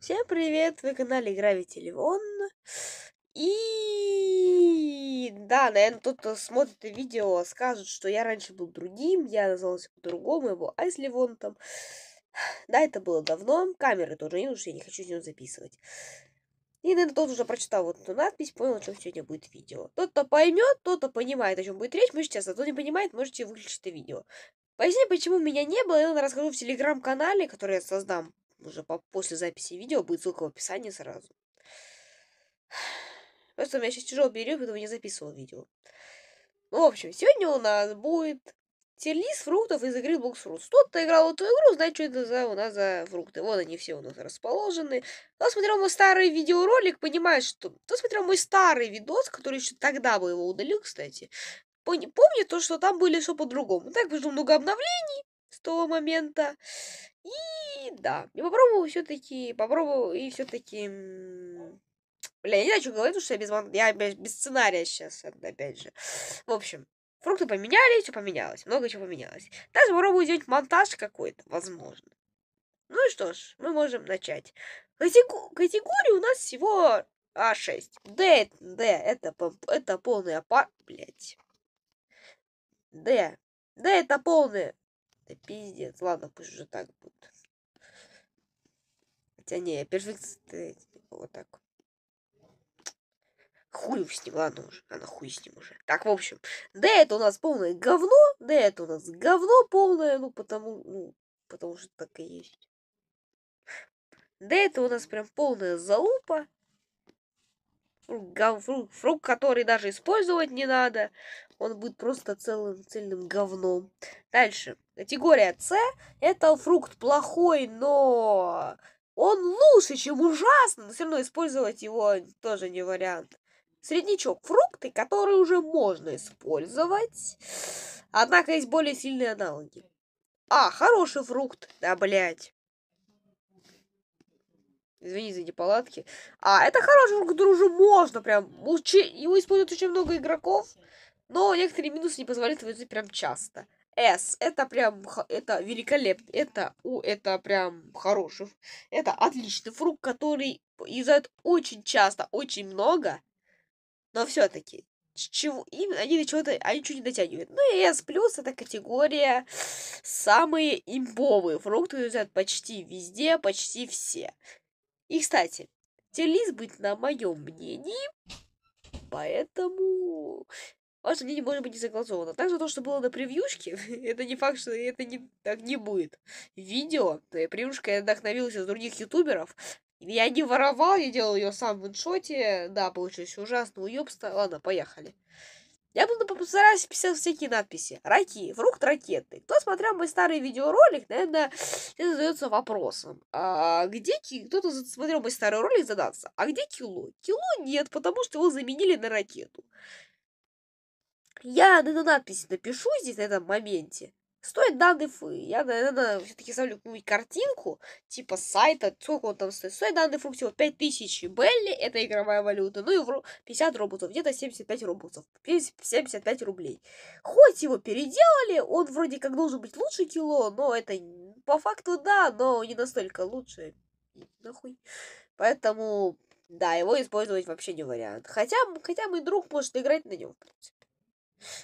Всем привет! Вы канале Гравити Левон. И да, наверное, тот, кто смотрит это видео, скажет, что я раньше был другим, я назывался по-другому, его Айс Левон там. Да, это было давно. Камеры тоже не нужны, я не хочу с ним записывать. И, наверное, тот уже прочитал вот эту надпись, понял, о чем сегодня будет видео. Тот, кто поймет, тот, кто понимает, о чем будет речь, можете сейчас, а кто не понимает, можете выключить это видео. Поясни, почему меня не было, я наверное, расскажу в телеграм-канале, который я создам уже по после записи видео будет ссылка в описании сразу. Просто у меня сейчас тяжело перерыв, поэтому не записывал видео. Ну, в общем, сегодня у нас будет терлист фруктов из игры Blocks Fruits. Тот, кто играл в эту игру, знает, что это за у нас за фрукты. вот они все у нас расположены. Кто смотрел мой старый видеоролик, понимает, что... Кто смотрел мой старый видос, который еще тогда бы его удалил, кстати, помнит то, что там были все по-другому. Так было много обновлений, с того момента. И да, я попробовал все-таки, попробовал и все-таки... Бля, я не знаю, что говорить, потому что я без, я без сценария сейчас, э, опять же. В общем, фрукты поменяли, все поменялось, много чего поменялось. Также попробую сделать монтаж какой-то, возможно. Ну и что ж, мы можем начать. Категор... Категории у нас всего А6. Д, Д, это, это полный аппарат, блядь. Д, Д это полный это пиздец. Ладно, пусть уже так будет. Хотя не, я перфект типа, вот так. Хуй с ним, ладно уже, она хуй с ним уже. Так, в общем, да, это у нас полное говно, да, это у нас говно полное, ну, потому, ну, потому что так и есть. Да, это у нас прям полная залупа, фрукт, фрукт, фрукт, который даже использовать не надо он будет просто целым цельным говном. Дальше. Категория С – это фрукт плохой, но он лучше, чем ужасно, но все равно использовать его тоже не вариант. Среднячок – фрукты, которые уже можно использовать, однако есть более сильные аналоги. А, хороший фрукт, да, блядь. Извини за неполадки. А, это хороший фрукт, который уже можно прям. Его используют очень много игроков. Но некоторые минусы не позволяют выводить прям часто. S это прям это великолепно, это У это прям хороший, это отличный фрукт, который юзают очень часто, очень много, но все-таки чего им они до чего-то они чуть не дотягивают. Ну и S плюс это категория самые имбовые фрукты юзают почти везде, почти все. И кстати, телис быть на моем мнении, поэтому Ваше мнение может быть не согласовано. Также то, что было на превьюшке, это не факт, что это не, так не будет. Видео, э, превьюшка я вдохновилась из других ютуберов. Я не воровал, я делал ее сам в иншоте. Да, получилось ужасно, уебство. Ладно, поехали. Я буду постараюсь писать всякие надписи. Раки, фрукт ракеты. Кто смотрел мой старый видеоролик, наверное, задается вопросом. А где Кто-то смотрел мой старый ролик, задаться. А где Кило? Кило нет, потому что его заменили на ракету. Я на надпись напишу здесь на этом моменте. Стоит данный фу. Я, наверное, все-таки ставлю какую картинку, типа сайта, сколько он там стоит. Стоит данный функцион 5000 Белли, это игровая валюта, ну и 50 роботов, где-то 75 роботов, 75 рублей. Хоть его переделали, он вроде как должен быть лучше кило, но это по факту да, но не настолько лучше. Нахуй. Поэтому да, его использовать вообще не вариант. Хотя, хотя мой друг может играть на нем, в принципе.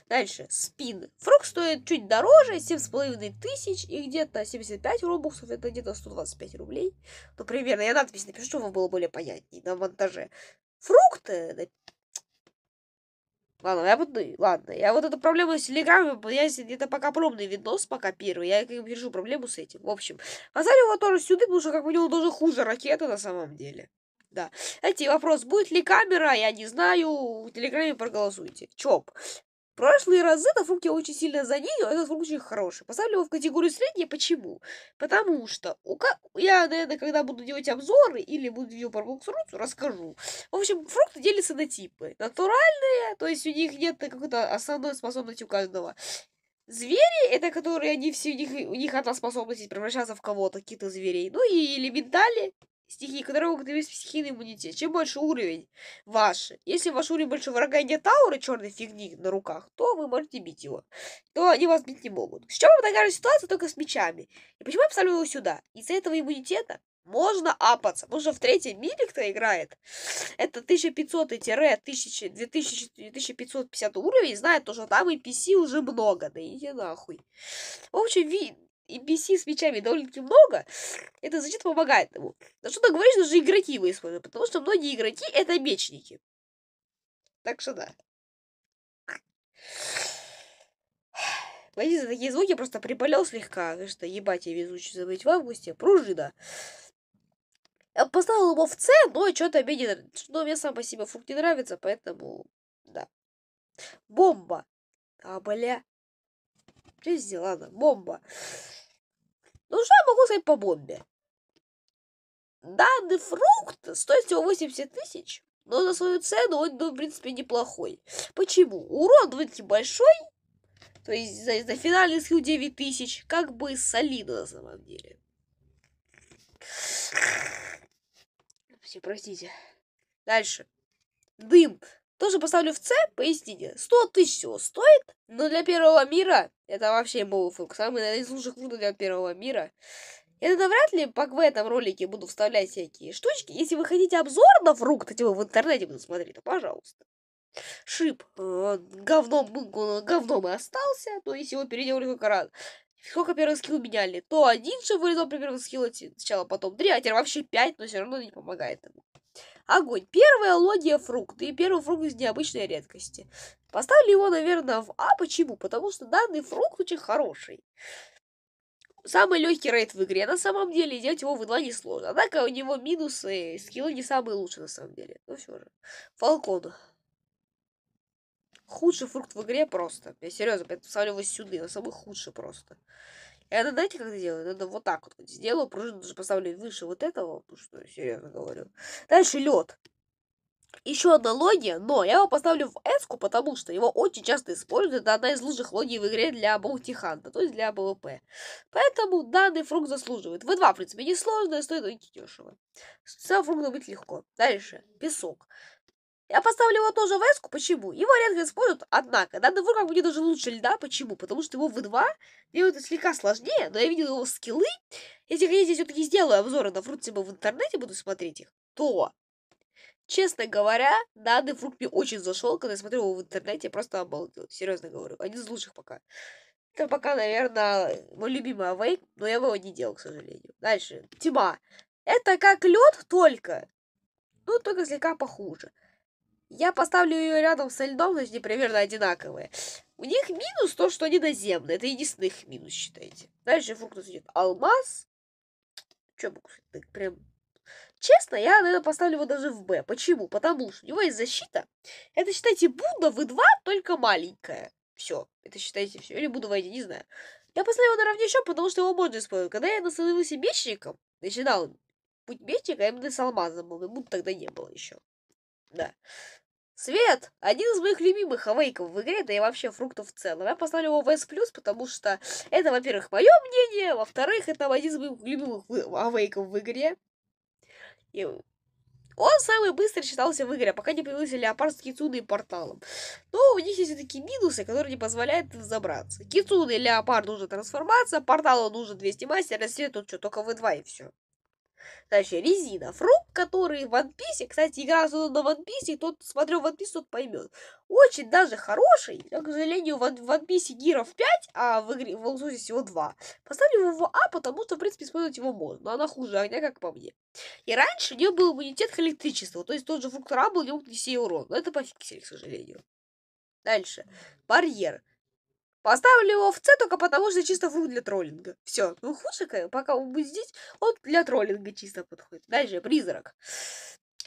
Дальше, спин. фрук стоит чуть дороже, 7,5 тысяч и где-то 75 робоксов, это где-то 125 рублей. Ну, примерно, я надпись напишу, чтобы вам было более понятнее на монтаже. Фрукты Ладно, я буду... Ладно, я вот эту проблему с телеграммой, я то пока пробный видос, пока первый, я как бы решу проблему с этим. В общем, поставлю его тоже сюда, потому что, как бы, у него тоже хуже ракета на самом деле. Да. Эти вопрос, будет ли камера, я не знаю, в Телеграме проголосуйте. Чоп прошлые разы этот фрукт очень сильно занизил, этот фрукт очень хороший. Поставлю его в категорию средняя. Почему? Потому что у ка... я, наверное, когда буду делать обзоры или буду видео про фрукцию, расскажу. В общем, фрукты делятся на типы. Натуральные, то есть у них нет какой-то основной способности у каждого. Звери, это которые они все, у них, у них одна способность превращаться в кого-то, какие то зверей. Ну и элементали, стихии, которые могут иметь психийный иммунитет. Чем больше уровень ваш, если ваш уровень больше врага и нет ауры черной фигни на руках, то вы можете бить его. То они вас бить не могут. С чем вам такая же ситуация, только с мечами. И почему я поставлю его сюда? Из-за этого иммунитета можно апаться. Потому что в третьем мире кто играет, это 1500-2550 уровень, знает то, что там и PC уже много. Да иди нахуй. В общем, ви и PC с мечами довольно-таки много, Это защита помогает ему. Но что ты говоришь, даже игроки его используют, потому что многие игроки это мечники. Так что да. Пойди за такие звуки, просто приболел слегка. Что ебать, я везучий забыть в августе. Пружина. Я поставил его в С, но что-то мне не Но мне сам по себе фрукт не нравится, поэтому... Да. Бомба. А, бля. Что сделала? Бомба. Ну, что я могу сказать по бомбе? Данный фрукт стоит всего 80 тысяч, но за свою цену он, ну, в принципе, неплохой. Почему? Урон довольно большой, то есть за, за финальный скилл 9 тысяч, как бы солидно на самом деле. Все, простите. Дальше. Дым. Тоже поставлю в С, поясните. 100 тысяч всего стоит, но для первого мира это вообще моуфунг. Самый, наверное, из лучших фруктов для первого мира. Я тогда вряд ли в этом ролике буду вставлять всякие штучки. Если вы хотите обзор на фрукт, то типа в интернете буду смотреть, то пожалуйста. Шип э, говном, ну, говном и остался, то есть его переделали только раз. Сколько первых скилл меняли? То один, что вылезал при первом скилл сначала, потом три, а теперь вообще пять, но все равно не помогает ему. Огонь. Первая лодия фрукты. И первый фрукт из необычной редкости. Поставили его, наверное, в А. Почему? Потому что данный фрукт очень хороший. Самый легкий рейд в игре, на самом деле, делать его в 2 несложно. Однако у него минусы, скиллы не самые лучшие, на самом деле. Ну все же. Фалкон. Худший фрукт в игре просто. Я серьезно, поставлю ставлю его сюда. Он самый худший просто. Это знаете, ну, как это делают? Это вот так вот сделаю. Пружину даже поставлю выше вот этого, потому что серьезно говорю. Дальше лед. Еще одна логия, но я его поставлю в S, потому что его очень часто используют. Это одна из лучших логий в игре для Боутиханта, то есть для БВП. Поэтому данный фрукт заслуживает. В2, в принципе, несложно, стоит очень дешево. Сам фрукт добыть легко. Дальше. Песок. Я поставлю его тоже в эску, почему? Его редко используют, однако. Данный вор как мне даже лучше льда, почему? Потому что его в 2 делают слегка сложнее, но я видел его скиллы. Если я здесь все-таки сделаю обзоры на фрукт себе типа в интернете, буду смотреть их, то... Честно говоря, данный фрукт мне очень зашел, когда я смотрел его в интернете, я просто обалдел, серьезно говорю. Один из лучших пока. Это пока, наверное, мой любимый Awake, но я его не делал, к сожалению. Дальше. Тьма. Это как лед, только... Ну, только слегка похуже. Я поставлю ее рядом со льдом, то они примерно одинаковые. У них минус то, что они наземные. Это единственный их минус, считайте. Дальше фруктус идет алмаз. Че могу сказать? Прям... Честно, я, наверное, поставлю его даже в Б. Почему? Потому что у него есть защита. Это, считайте, Будда в 2 только маленькая. Все. Это, считайте, все. Или Будда в 1, не знаю. Я поставлю его наравне еще, потому что его можно использовать. Когда я становился мечником, начинал путь мечника, я именно с алмазом был. И Будда тогда не было еще. Да. Свет – один из моих любимых авейков в игре, да и вообще фруктов в целом. Я поставлю его в S+, потому что это, во-первых, мое мнение, во-вторых, это один из моих любимых авейков в игре. И он самый быстрый считался в игре, пока не появился леопард с кицуной и порталом. Но у них есть такие минусы, которые не позволяют забраться. Кицуны и леопард нужно трансформация, порталу нужно 200 мастера, а свет тут что, только вы два и все. Значит, резина. фрук который в One Piece, кстати, игра создана на One Piece, и тот, смотрел One Piece, тот поймет. Очень даже хороший, но, к сожалению, в One Piece гиров 5, а в игре в Лусусе всего 2. Поставлю его в А, потому что, в принципе, использовать его можно, но она хуже а огня, как по мне. И раньше у нее был иммунитет к электричеству, то есть тот же фрукт Рабл не мог нести урон, но это пофиксили, к сожалению. Дальше. Барьер. Поставили его в С только потому, что чисто фрукт для троллинга. Все. Ну, хуже, пока он будет здесь, он для троллинга чисто подходит. Дальше, призрак.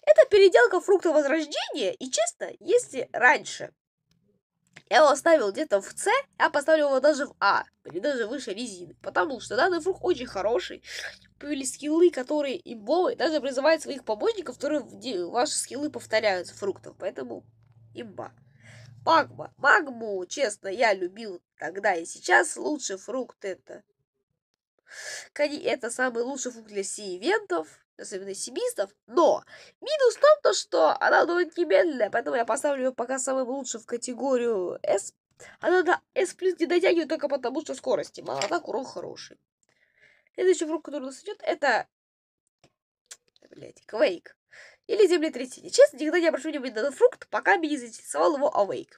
Это переделка фрукта возрождения, и честно, если раньше я его оставил где-то в С, я поставлю его даже в А, или даже выше резины, потому что данный фрукт очень хороший. Появились скиллы, которые имбовые, даже призывает своих помощников, которые ваши скиллы повторяют фруктов, поэтому имба. Магма, магму, честно, я любил тогда и сейчас. Лучший фрукт это. это самый лучший фрукт для сиевентов, особенно сибистов. Но минус в том, то, что она довольно медленная, поэтому я поставлю ее пока самым лучшим в категорию S. Она до S плюс не дотягивает только потому, что скорости мало, а так урон хороший. Следующий фрукт, который у нас идет, это... Блять, Квейк или землетрясение. Честно, никогда не обращу внимания на этот фрукт, пока меня не заинтересовал его Awake.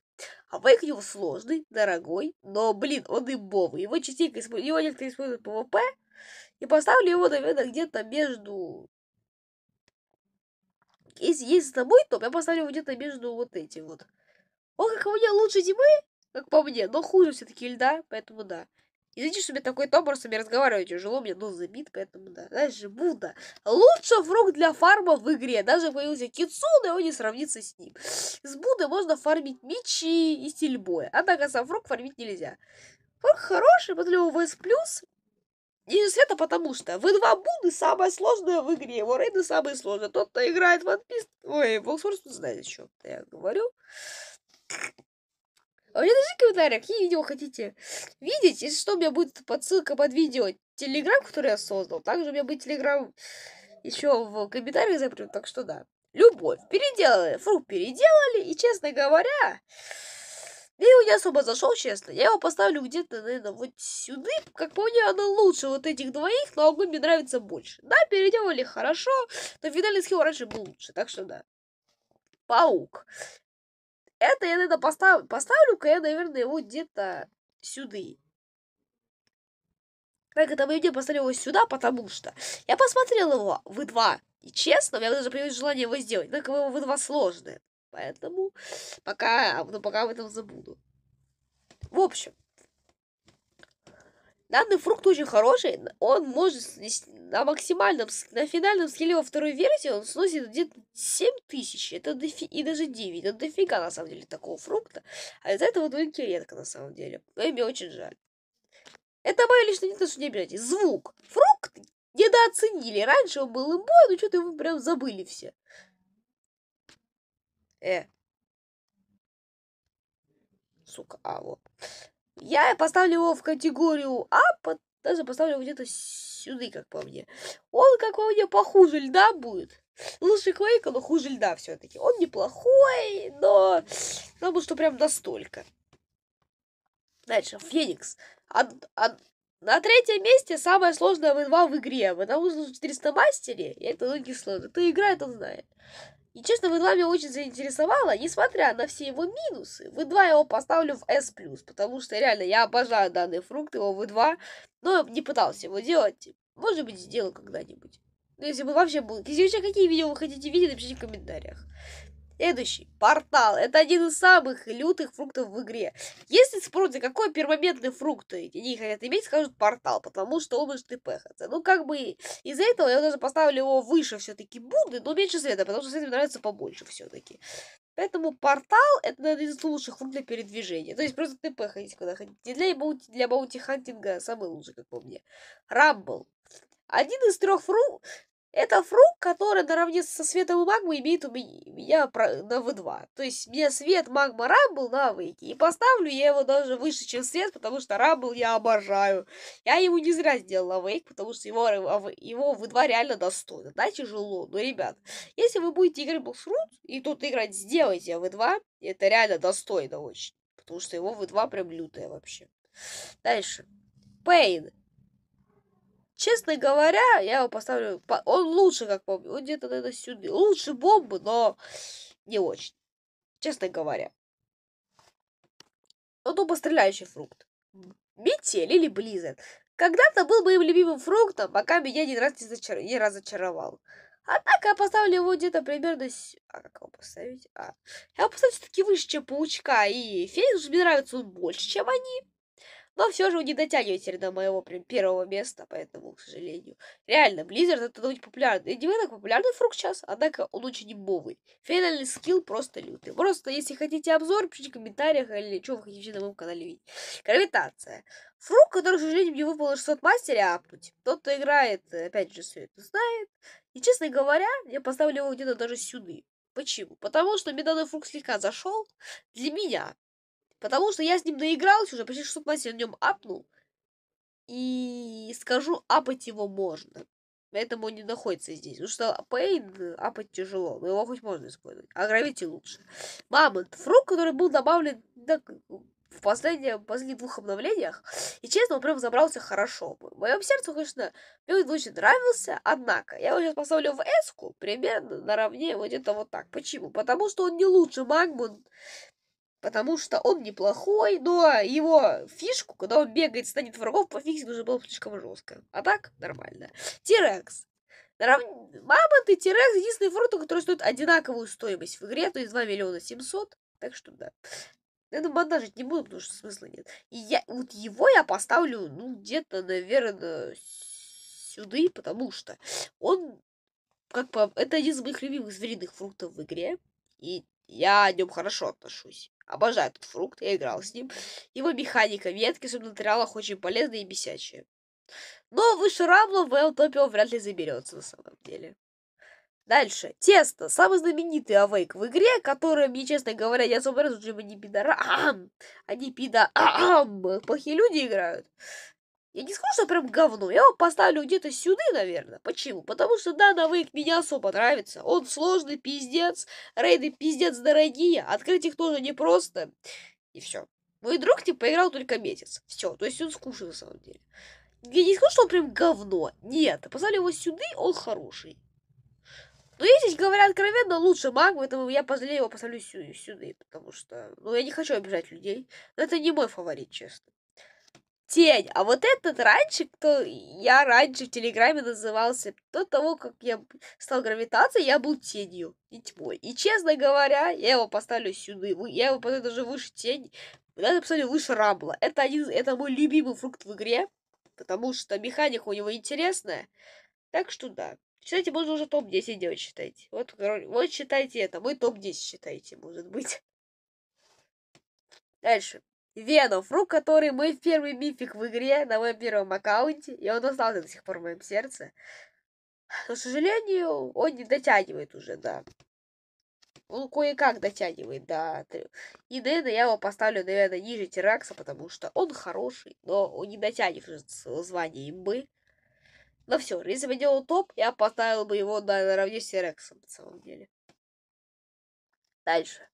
Awake у него сложный, дорогой, но, блин, он имбовый. Его частенько используют, его некоторые используют ПВП и поставлю его, наверное, где-то между... Если есть с тобой, то я поставлю его где-то между вот этим вот. Он, как у меня, лучше зимы, как по мне, но хуже все-таки льда, поэтому да. Извините, что мне такой топор с вами разговаривать тяжело, мне нос забит, поэтому да. Дальше Буда Лучший фрук для фарма в игре. Даже появился Китсун, и он не сравнится с ним. С Буды можно фармить мечи и стиль боя, Однако а а сам фрук фармить нельзя. Фрук хороший, под его ВС+, Ниже это потому что вы два Буды самое сложное в игре, его рейды самые сложные. Тот, кто играет в One Piece... Ой, Волксфорс, знает, о чем я говорю. А мне напишите в комментариях, какие видео хотите видеть. Если что, у меня будет подсылка под видео. Телеграм, который я создал. Также у меня будет телеграм еще в комментариях запрет. Так что да. Любовь. Переделали. Фрукт переделали. И, честно говоря, я его не особо зашел, честно. Я его поставлю где-то, наверное, вот сюда. Как по мне, она лучше вот этих двоих, но огонь мне нравится больше. Да, переделали хорошо, но финальный схем раньше был лучше, так что да. Паук. Это я, наверное, поставлю. Поставлю-ка я, наверное, его где-то сюда. Так, это мы где поставили его сюда, потому что я посмотрел его в два. И честно, у меня даже появилось желание его сделать. Только его в два сложное. Поэтому пока, ну, пока об этом забуду. В общем, Данный фрукт очень хороший, он может на максимальном, на финальном скилле во второй версии он сносит где-то 7 тысяч, это дофи, и даже 9, это дофига на самом деле такого фрукта, а из-за этого довольно редко на самом деле, но мне очень жаль. Это мое личное не что-нибудь блядь, звук. Фрукт недооценили, раньше он был имбой, но что-то его прям забыли все. Э. Сука, а вот. Я поставлю его в категорию А, под, даже поставлю его где-то сюда, как по мне. Он, как по мне, похуже льда будет. Лучше Квейка, но хуже льда все-таки. Он неплохой, но... Потому что прям настолько. Дальше, Феникс. А од, на третьем месте самое сложное в 2 в игре, потому что 400 мастере, и это многие сложно. Кто играет, он знает. И честно, вы 2 меня очень заинтересовало, несмотря на все его минусы. В 2 я его поставлю в S+, потому что реально я обожаю данный фрукт, его в 2, но не пытался его делать. Может быть, сделаю когда-нибудь. Ну, если бы вообще был... Если вообще какие видео вы хотите видеть, напишите в комментариях. Следующий. Портал. Это один из самых лютых фруктов в игре. Если спросят какой первомедный фрукт они хотят иметь, скажут портал, потому что он может тпхаться. Ну, как бы из-за этого я даже поставлю его выше все-таки Будды, но меньше света, потому что свет мне нравится побольше все-таки. Поэтому портал это, наверное, из лучших фруктов для передвижения. То есть просто ты ходить куда хотите. Для баунти, для баунти хантинга самый лучший, как по мне. Рамбл. Один из трех фру... Это фрук, который наравне со светом и магмой имеет у меня на V2. То есть у меня свет магма рамбл на выйти. И поставлю я его даже выше, чем свет, потому что рамбл я обожаю. Я его не зря сделала вейк, потому что его, а его V2 реально достойно. Да, тяжело. Но, ребят, если вы будете играть Блоксрут и тут играть, сделайте V2. Это реально достойно очень. Потому что его V2 прям лютая вообще. Дальше. Пейн. Честно говоря, я его поставлю... Он лучше, как помню. Он где-то, наверное, сюда. Лучше бомбы, но не очень. Честно говоря. Он тупо стреляющий фрукт. Метель или Близзет. Когда-то был моим любимым фруктом, пока меня ни раз не, зачар... не разочаровал. Однако а я поставлю его где-то примерно... А как его поставить? А. Я его поставлю все-таки выше, чем паучка. И Феникс мне нравится он больше, чем они. Но все же вы не дотягиваете до моего прям первого места, поэтому, к сожалению. Реально, Blizzard это очень популярный. Не так популярный фрукт сейчас, однако он очень имбовый. Финальный скилл просто лютый. Просто, если хотите обзор, пишите в комментариях или что вы хотите на моем канале видеть. Гравитация. Фрукт, который, к сожалению, мне выпал 600 мастеря, а путь. Тот, кто играет, опять же, все это знает. И, честно говоря, я поставлю его где-то даже сюда. Почему? Потому что мне данный фрукт слегка зашел. Для меня. Потому что я с ним наигрался уже, почти что я на нем апнул. И скажу, апать его можно. Поэтому он не находится здесь. Потому что Пейн э, апать тяжело, но его хоть можно использовать. А гравити лучше. Мамонт. Фрук, который был добавлен на, в последние, последних двух обновлениях. И честно, он прям забрался хорошо. В моем сердце, конечно, мне он очень нравился, однако я его сейчас поставлю в эску примерно наравне вот это вот так. Почему? Потому что он не лучше Магмон потому что он неплохой, но его фишку, когда он бегает, станет врагов, пофиксить уже было слишком жестко. А так, нормально. Тирекс. Нарав... Мамонт и Тирекс единственные фрукты, которые стоят одинаковую стоимость в игре, а то есть 2 миллиона 700, так что да. Наверное, бандажить не буду, потому что смысла нет. И я, вот его я поставлю, ну, где-то, наверное, сюда, потому что он, как по... Это один из моих любимых звериных фруктов в игре, и я о нем хорошо отношусь. Обожаю этот фрукт, я играл с ним. Его механика ветки в субнатериалах очень полезная и бесячая. Но выше Рамла Вэлл Топио вряд ли заберется на самом деле. Дальше. Тесто. Самый знаменитый авейк в игре, который, мне честно говоря, я особо раз уже не пидора... Они а пида... Плохие люди играют. Я не скажу, что прям говно. Я его поставлю где-то сюда, наверное. Почему? Потому что, да, навык меня особо нравится. Он сложный, пиздец. Рейды пиздец дорогие. Открыть их тоже непросто. И все. Мой друг, типа, играл только месяц. Все. То есть он скучный, на самом деле. Я не скажу, что он прям говно. Нет. Поставлю его сюда, он хороший. Но если говоря откровенно, лучше маг, поэтому я позлее его поставлю сюда, потому что... Ну, я не хочу обижать людей. Но это не мой фаворит, честно тень. А вот этот раньше, кто я раньше в Телеграме назывался, до того, как я стал гравитацией, я был тенью и тьмой. И, честно говоря, я его поставлю сюда. Я его поставлю даже выше тень. Я поставлю выше Рамбла. Это, один, это мой любимый фрукт в игре, потому что механика у него интересная. Так что да. Считайте, можно уже топ-10 делать, считайте. Вот, вот считайте это. Мой топ-10 считайте, может быть. Дальше. Венов, фрук, который мой первый мифик в игре на моем первом аккаунте, и он остался до сих пор в моем сердце. Но, к сожалению, он не дотягивает уже, да. Он кое-как дотягивает, да. И Дэна я его поставлю, наверное, ниже Теракса, потому что он хороший, но он не дотягивает звания имбы. Но все, если бы делал топ, я поставил бы его да, наравне с Тераксом, на самом деле. Дальше.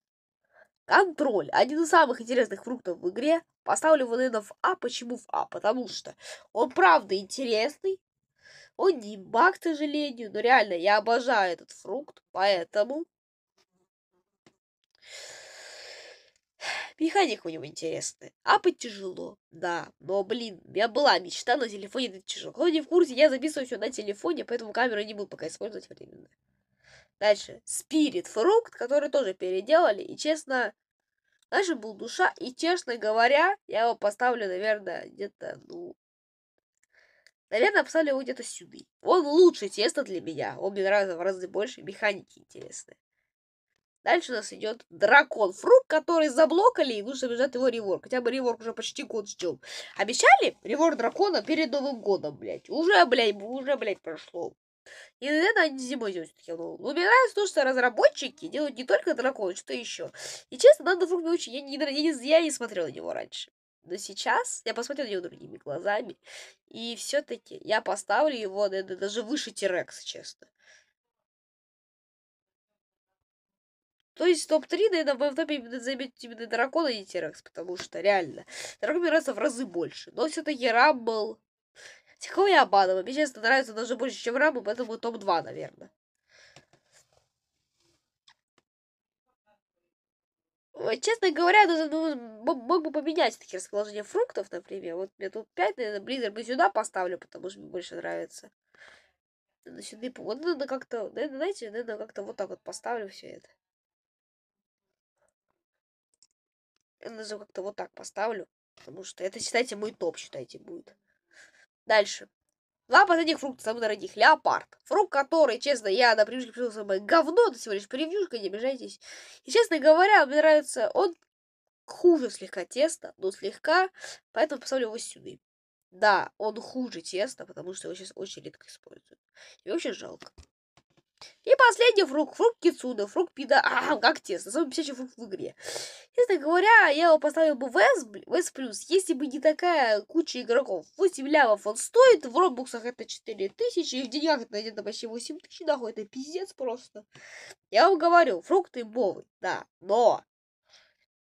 Контроль. Один из самых интересных фруктов в игре. Поставлю его ВНН в А. Почему в А? Потому что он правда интересный. Он не баг, к сожалению, но реально я обожаю этот фрукт, поэтому... Механика у него интересная. Апать тяжело, да. Но, блин, у меня была мечта на телефоне это тяжело. Кто не в курсе, я записываю все на телефоне, поэтому камеру не буду пока использовать временно. Дальше. Спирит фрукт, который тоже переделали. И честно, раньше был душа. И честно говоря, я его поставлю, наверное, где-то, ну... Наверное, поставлю его где-то сюда. Он лучше тесто для меня. Он мне нравится в разы больше. Механики интересные. Дальше у нас идет дракон. Фрукт, который заблокали, и нужно бежать его реворк. Хотя бы реворк уже почти год ждем. Обещали реворк дракона перед Новым годом, блядь. Уже, блядь, уже, блядь, прошло. И это они зимой делают но мне нравится то, что разработчики делают не только дракон, что еще. И честно, надо вдруг очень. Я не, я, не, я не смотрела на него раньше. Но сейчас я посмотрю на него другими глазами. И все-таки я поставлю его наверное, даже выше Терекса, честно. То есть топ-3, наверное, в топе именно займет именно дракона и Терекс, потому что реально. Дракон мне нравится в разы больше. Но все-таки Рамбл Стихова и Абанова. Мне, честно, нравится даже больше, чем Раму, поэтому топ-2, наверное. Честно говоря, даже ну, мог бы поменять такие расположения фруктов, например. Вот мне тут 5, наверное, блиндер бы сюда поставлю, потому что мне больше нравится. Надо сюда, вот надо как-то, наверное, знаете, наверное, как-то вот так вот поставлю все это. Я даже как-то вот так поставлю, потому что это, считайте, мой топ, считайте, будет. Дальше. Два последних фрукта самых дорогих. Леопард. Фрукт, который, честно, я на привычке пришел самое говно, до всего лишь превьюшка, не обижайтесь. И, честно говоря, мне нравится он хуже слегка теста, но слегка, поэтому поставлю его сюда. Да, он хуже теста, потому что его сейчас очень редко используют. И очень жалко. И последний фрукт, фрукт Кицуда, фрукт Пида, а, как тесно, самый писячий фрукт в игре. Честно говоря, я его поставил бы в S, в S+, если бы не такая куча игроков. 8 лямов он стоит, в робуксах это 4 тысячи, и в деньгах это где-то почти 8 тысяч, нахуй, это пиздец просто. Я вам говорю, фрукты имбовый, да, но...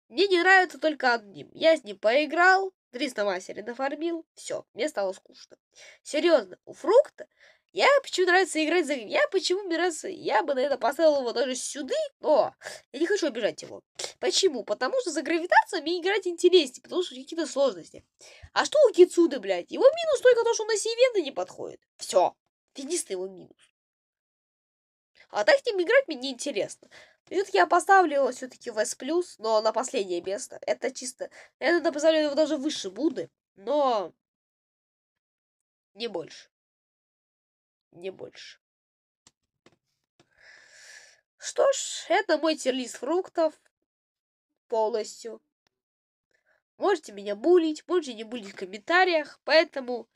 Мне не нравится только одним. Я с ним поиграл, 300 мастере нафармил, все, мне стало скучно. Серьезно, у фрукта я почему нравится играть за... Я почему мне раз, Я бы, на это поставил его даже сюда, но я не хочу обижать его. Почему? Потому что за гравитацию мне играть интереснее, потому что какие-то сложности. А что у Кицуды, блядь? Его минус только то, что он на все не подходит. Все. Единственный его минус. А так с ним играть мне неинтересно. И тут я поставлю его все-таки в S+, но на последнее место. Это чисто... Я, наверное, поставлю его даже выше Буды, но... Не больше не больше. Что ж, это мой терлист фруктов полностью. Можете меня булить, можете не булить в комментариях, поэтому,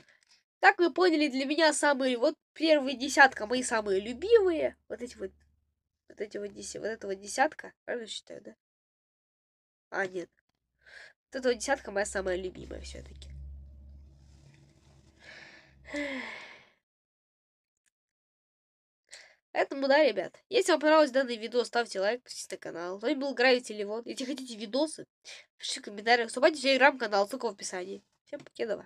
так вы поняли, для меня самые, вот первые десятка мои самые любимые, вот эти вот, вот эти вот, деся, вот этого десятка, правильно считаю, да? А, нет. Вот этого десятка моя самая любимая все-таки. Поэтому, да, ребят, если вам понравилось данное видео, ставьте лайк, подписывайтесь на канал. С вами был Гравити Левон. Если хотите видосы, пишите в комментариях, вступайте в телеграм-канал, ссылка в описании. Всем покедова.